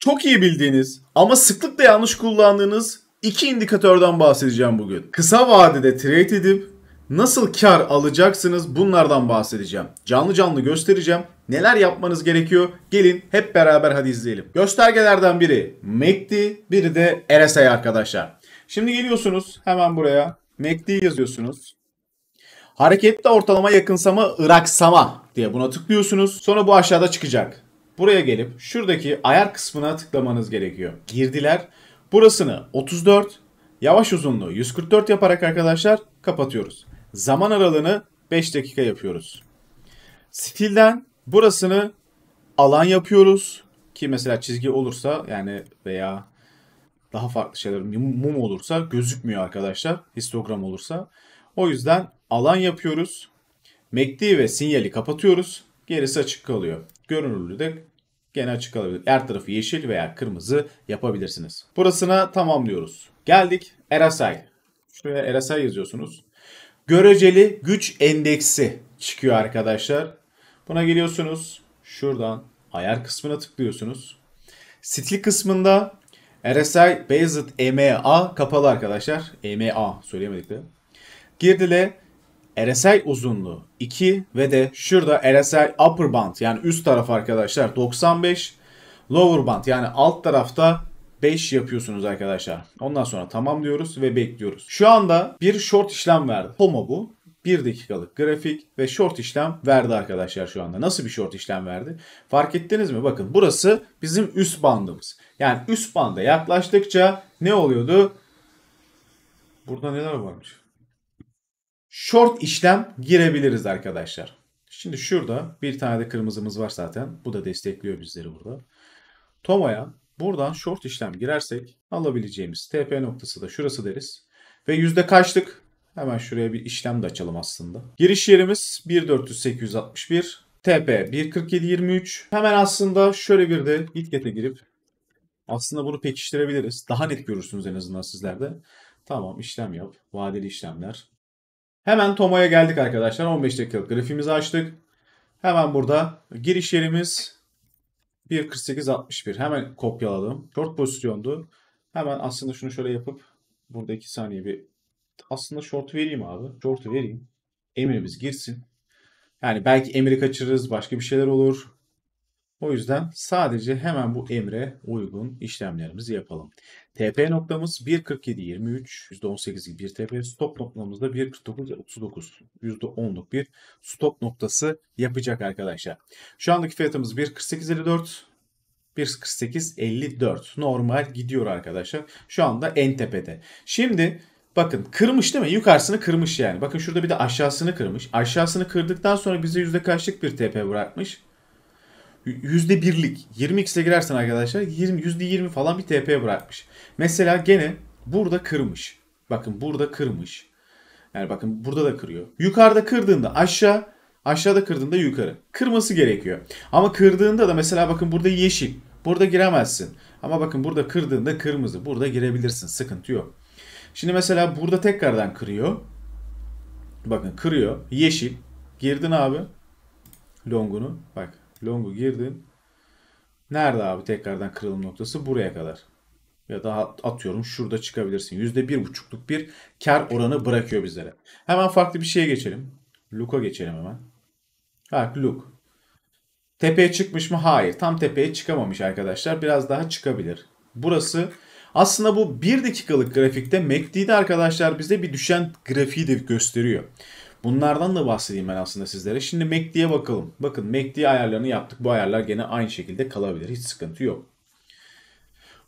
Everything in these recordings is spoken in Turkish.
çok iyi bildiğiniz ama sıklıkla yanlış kullandığınız iki indikatörden bahsedeceğim bugün. Kısa vadede trade edip nasıl kar alacaksınız bunlardan bahsedeceğim. Canlı canlı göstereceğim. Neler yapmanız gerekiyor? Gelin hep beraber hadi izleyelim. Göstergelerden biri MACD, biri de RSI arkadaşlar. Şimdi geliyorsunuz hemen buraya. MACD yazıyorsunuz. Hareketli ortalama yakınsama ıraksama diye buna tıklıyorsunuz. Sonra bu aşağıda çıkacak. Buraya gelip şuradaki ayar kısmına tıklamanız gerekiyor. Girdiler. Burasını 34, yavaş uzunluğu 144 yaparak arkadaşlar kapatıyoruz. Zaman aralığını 5 dakika yapıyoruz. Stilden burasını alan yapıyoruz. Ki mesela çizgi olursa yani veya daha farklı şeyler mum olursa gözükmüyor arkadaşlar. Histogram olursa. O yüzden alan yapıyoruz. Mekli ve sinyali kapatıyoruz. Gerisi açık kalıyor. Görünürlüğü de gene açık alabilir. Her tarafı yeşil veya kırmızı yapabilirsiniz. Burasına tamamlıyoruz. Geldik RSI. Şuraya RSI yazıyorsunuz. Göreceli güç endeksi çıkıyor arkadaşlar. Buna geliyorsunuz. Şuradan ayar kısmına tıklıyorsunuz. Stil kısmında RSI Based EMA kapalı arkadaşlar. EMA söyleyemedik de. Girdile RSI uzunluğu 2 ve de şurada RSI upper band yani üst taraf arkadaşlar 95 lower band yani alt tarafta 5 yapıyorsunuz arkadaşlar. Ondan sonra tamam diyoruz ve bekliyoruz. Şu anda bir short işlem verdi. Homo bu. 1 dakikalık grafik ve short işlem verdi arkadaşlar şu anda. Nasıl bir short işlem verdi? Fark ettiniz mi? Bakın burası bizim üst bandımız. Yani üst banda yaklaştıkça ne oluyordu? Burada neler varmış? short işlem girebiliriz arkadaşlar. Şimdi şurada bir tane de kırmızımız var zaten. Bu da destekliyor bizleri burada. Toma'ya buradan short işlem girersek alabileceğimiz TP noktası da şurası deriz. Ve yüzde kaçlık? Hemen şuraya bir işlem de açalım aslında. Giriş yerimiz 1.40861. TP 1.4723. Hemen aslında şöyle bir de Bitget'e girip aslında bunu pekiştirebiliriz. Daha net görürsünüz en azından sizlerde. Tamam işlem yap. Vadeli işlemler. Hemen Tomo'ya geldik arkadaşlar. 15 dakikalık grafimizi açtık. Hemen burada giriş yerimiz 1.48.61. Hemen kopyaladım. Short pozisyondu. Hemen aslında şunu şöyle yapıp burada 2 saniye bir aslında short vereyim abi. Short vereyim. Emirimiz girsin. Yani belki emri kaçırırız. Başka bir şeyler olur. O yüzden sadece hemen bu emre uygun işlemlerimizi yapalım. TP noktamız 1.47.23, %18'lik bir TP. Stop noktamız da 1.49.39, %10'luk bir stop noktası yapacak arkadaşlar. Şu andaki fiyatımız 1.48.54. 1.48.54 normal gidiyor arkadaşlar. Şu anda en tepede. Şimdi Bakın kırmış değil mi? Yukarısını kırmış yani. Bakın şurada bir de aşağısını kırmış. Aşağısını kırdıktan sonra bize yüzde kaçlık bir TP bırakmış? birlik, 20x'e girersen arkadaşlar 20, %20 falan bir TP bırakmış. Mesela gene burada kırmış. Bakın burada kırmış. Yani bakın burada da kırıyor. Yukarıda kırdığında aşağı, aşağıda kırdığında yukarı. Kırması gerekiyor. Ama kırdığında da mesela bakın burada yeşil. Burada giremezsin. Ama bakın burada kırdığında kırmızı. Burada girebilirsin. Sıkıntı yok. Şimdi mesela burada tekrardan kırıyor. Bakın kırıyor. Yeşil. Girdin abi. Longunu. Bak Long'u girdin. Nerede abi tekrardan kırılım noktası? Buraya kadar. Ya daha atıyorum şurada çıkabilirsin. %1.5'luk bir kar oranı bırakıyor bizlere. Hemen farklı bir şeye geçelim. Luka geçelim hemen. Bak Luke. Tepeye çıkmış mı? Hayır. Tam tepeye çıkamamış arkadaşlar. Biraz daha çıkabilir. Burası aslında bu 1 dakikalık grafikte MACD'de arkadaşlar bize bir düşen grafiği de gösteriyor. Bunlardan da bahsedeyim ben aslında sizlere. Şimdi MACD'ye bakalım. Bakın MACD ayarlarını yaptık. Bu ayarlar gene aynı şekilde kalabilir. Hiç sıkıntı yok.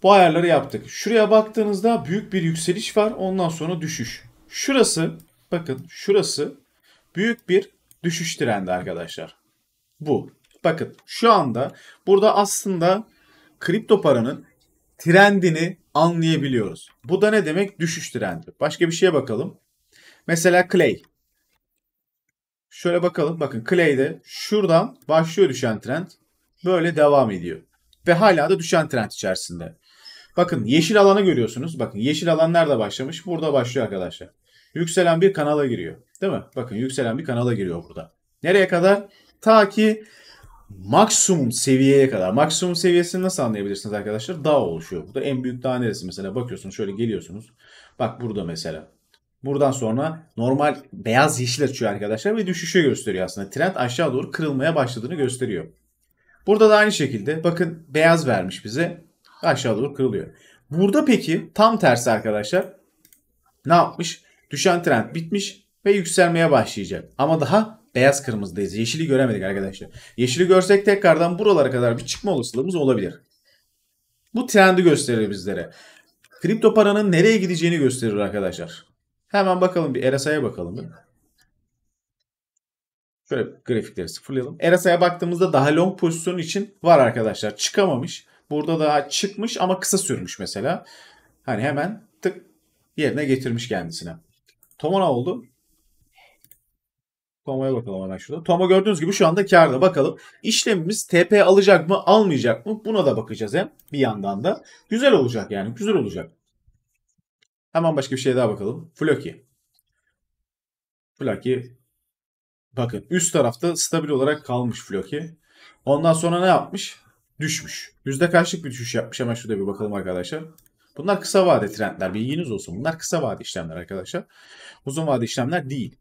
Bu ayarları yaptık. Şuraya baktığınızda büyük bir yükseliş var. Ondan sonra düşüş. Şurası bakın şurası büyük bir düşüş trendi arkadaşlar. Bu. Bakın şu anda burada aslında kripto paranın trendini anlayabiliyoruz. Bu da ne demek? Düşüş trendi. Başka bir şeye bakalım. Mesela Clay. Şöyle bakalım. Bakın Clay'de şuradan başlıyor düşen trend. Böyle devam ediyor. Ve hala da düşen trend içerisinde. Bakın yeşil alanı görüyorsunuz. Bakın yeşil alan nerede başlamış? Burada başlıyor arkadaşlar. Yükselen bir kanala giriyor. Değil mi? Bakın yükselen bir kanala giriyor burada. Nereye kadar? Ta ki maksimum seviyeye kadar. Maksimum seviyesini nasıl anlayabilirsiniz arkadaşlar? Dağ oluşuyor burada. En büyük dağ neresi? Mesela bakıyorsunuz şöyle geliyorsunuz. Bak burada mesela. Buradan sonra normal beyaz yeşil açıyor arkadaşlar ve düşüşü gösteriyor aslında. Trend aşağı doğru kırılmaya başladığını gösteriyor. Burada da aynı şekilde bakın beyaz vermiş bize. Aşağı doğru kırılıyor. Burada peki tam tersi arkadaşlar. Ne yapmış? Düşen trend bitmiş ve yükselmeye başlayacak. Ama daha Beyaz kırmızıdayız. Yeşili göremedik arkadaşlar. Yeşili görsek tekrardan buralara kadar bir çıkma olasılığımız olabilir. Bu trendi gösterir bizlere. Kripto paranın nereye gideceğini gösterir arkadaşlar. Hemen bakalım bir RSI'ye bakalım. Şöyle grafikleri sıfırlayalım. RSI'ye baktığımızda daha long pozisyon için var arkadaşlar. Çıkamamış. Burada daha çıkmış ama kısa sürmüş mesela. Hani hemen tık yerine getirmiş kendisine. Tomona oldu. Tomoya bakalım hemen şurada. Tomo gördüğünüz gibi şu anda karda. Bakalım işlemimiz TP alacak mı almayacak mı? Buna da bakacağız hem bir yandan da. Güzel olacak yani güzel olacak. Hemen başka bir şey daha bakalım. Floki. Floki. Bakın üst tarafta stabil olarak kalmış Floki. Ondan sonra ne yapmış? Düşmüş. Yüzde kaçlık bir düşüş yapmış? Hemen şurada bir bakalım arkadaşlar. Bunlar kısa vade trendler. Bilginiz olsun. Bunlar kısa vade işlemler arkadaşlar. Uzun vade işlemler değil.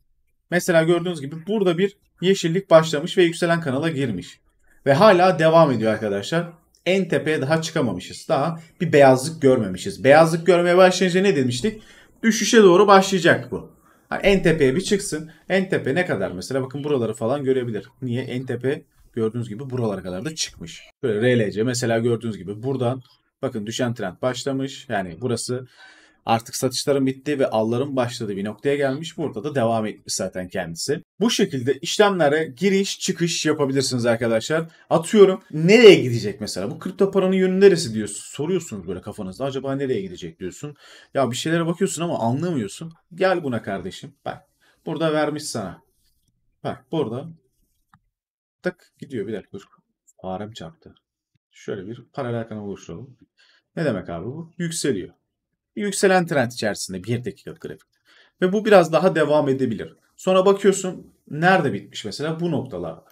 Mesela gördüğünüz gibi burada bir yeşillik başlamış ve yükselen kanala girmiş. Ve hala devam ediyor arkadaşlar. En tepeye daha çıkamamışız. Daha bir beyazlık görmemişiz. Beyazlık görmeye başlayınca ne demiştik? Düşüşe doğru başlayacak bu. Yani en tepeye bir çıksın. En tepe ne kadar? Mesela bakın buraları falan görebilir. Niye? En tepe gördüğünüz gibi buralara kadar da çıkmış. Böyle RLC mesela gördüğünüz gibi buradan bakın düşen trend başlamış. Yani burası Artık satışların bittiği ve alların başladığı bir noktaya gelmiş. Burada da devam etmiş zaten kendisi. Bu şekilde işlemlere giriş çıkış yapabilirsiniz arkadaşlar. Atıyorum nereye gidecek mesela? Bu kripto paranın yönü neresi diyorsun. Soruyorsunuz böyle kafanızda acaba nereye gidecek diyorsun. Ya bir şeylere bakıyorsun ama anlamıyorsun. Gel buna kardeşim. Bak burada vermiş sana. Bak burada tık gidiyor bir dakika. Farem çarptı. Şöyle bir paralel kanal oluşturalım. Ne demek abi bu? Yükseliyor bir yükselen trend içerisinde 1 dakika grafik. Ve bu biraz daha devam edebilir. Sonra bakıyorsun nerede bitmiş mesela bu noktalarda.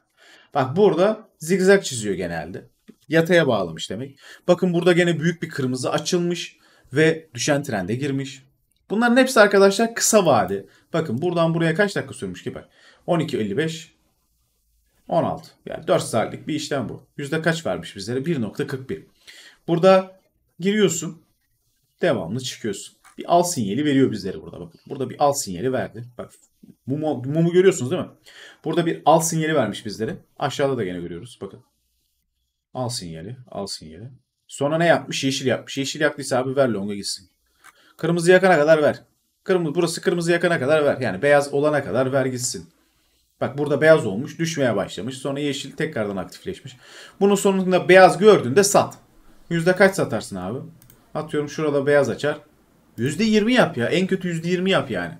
Bak burada zigzag çiziyor genelde. Yataya bağlamış demek. Bakın burada gene büyük bir kırmızı açılmış ve düşen trende girmiş. Bunların hepsi arkadaşlar kısa vade. Bakın buradan buraya kaç dakika sürmüş ki bak. 12.55 16. Yani 4 saatlik bir işlem bu. Yüzde kaç vermiş bizlere? 1.41. Burada giriyorsun devamlı çıkıyorsun. Bir al sinyali veriyor bizlere burada. Bak, burada bir al sinyali verdi. Bak mumu, mumu görüyorsunuz değil mi? Burada bir al sinyali vermiş bizlere. Aşağıda da gene görüyoruz. Bakın. Al sinyali, al sinyali. Sonra ne yapmış? Yeşil yapmış. Yeşil yaktıysa abi ver longa gitsin. Kırmızı yakana kadar ver. Kırmızı, burası kırmızı yakana kadar ver. Yani beyaz olana kadar ver gitsin. Bak burada beyaz olmuş, düşmeye başlamış. Sonra yeşil tekrardan aktifleşmiş. Bunun sonunda beyaz gördüğünde sat. Yüzde kaç satarsın abi? Atıyorum şurada beyaz açar. %20 yap ya. En kötü %20 yap yani.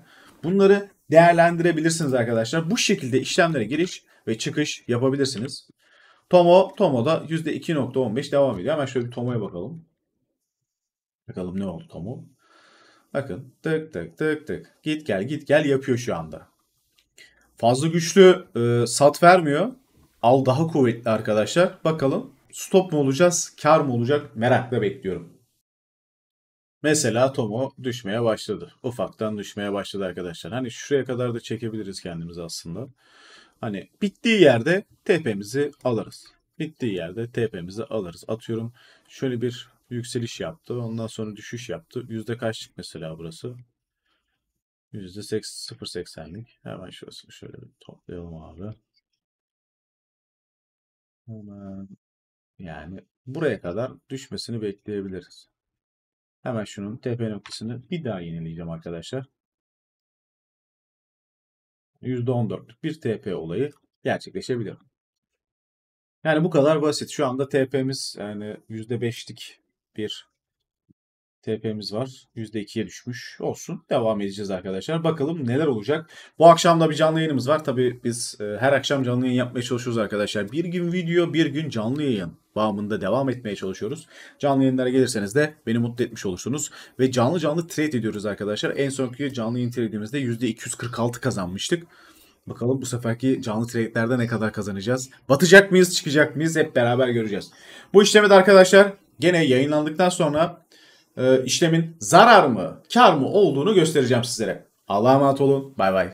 Bunları değerlendirebilirsiniz arkadaşlar. Bu şekilde işlemlere giriş ve çıkış yapabilirsiniz. Tomo, Tomo'da %2.15 devam ediyor. Hemen şöyle bir Tomo'ya bakalım. Bakalım ne oldu Tomo. Bakın tık tık tık tık. Git gel git gel yapıyor şu anda. Fazla güçlü e, sat vermiyor. Al daha kuvvetli arkadaşlar. Bakalım stop mu olacağız, kar mı olacak merakla bekliyorum. Mesela Tomo düşmeye başladı. Ufaktan düşmeye başladı arkadaşlar. Hani şuraya kadar da çekebiliriz kendimiz aslında. Hani bittiği yerde tepemizi alırız. Bittiği yerde tepemizi alırız. Atıyorum şöyle bir yükseliş yaptı. Ondan sonra düşüş yaptı. Yüzde kaçlık mesela burası? Yüzde 0.80'lik. Hemen şurasını şöyle bir toplayalım abi. Hemen yani buraya kadar düşmesini bekleyebiliriz. Hemen şunun tepe noktasını bir daha yenileyeceğim arkadaşlar. %14'lük bir TP olayı gerçekleşebilir. Yani bu kadar basit. Şu anda TP'miz yani %5'lik bir TP'miz var. %2'ye düşmüş. Olsun. Devam edeceğiz arkadaşlar. Bakalım neler olacak. Bu akşam da bir canlı yayınımız var. tabi biz e, her akşam canlı yayın yapmaya çalışıyoruz arkadaşlar. Bir gün video, bir gün canlı yayın bağımında devam etmeye çalışıyoruz. Canlı yayınlara gelirseniz de beni mutlu etmiş olursunuz. Ve canlı canlı trade ediyoruz arkadaşlar. En sonki canlı yayın trade'imizde %246 kazanmıştık. Bakalım bu seferki canlı trade'lerde ne kadar kazanacağız? Batacak mıyız, çıkacak mıyız? Hep beraber göreceğiz. Bu işlemi de arkadaşlar gene yayınlandıktan sonra e, işlemin zarar mı, kar mı olduğunu göstereceğim sizlere. Allah'a emanet olun. Bay bay.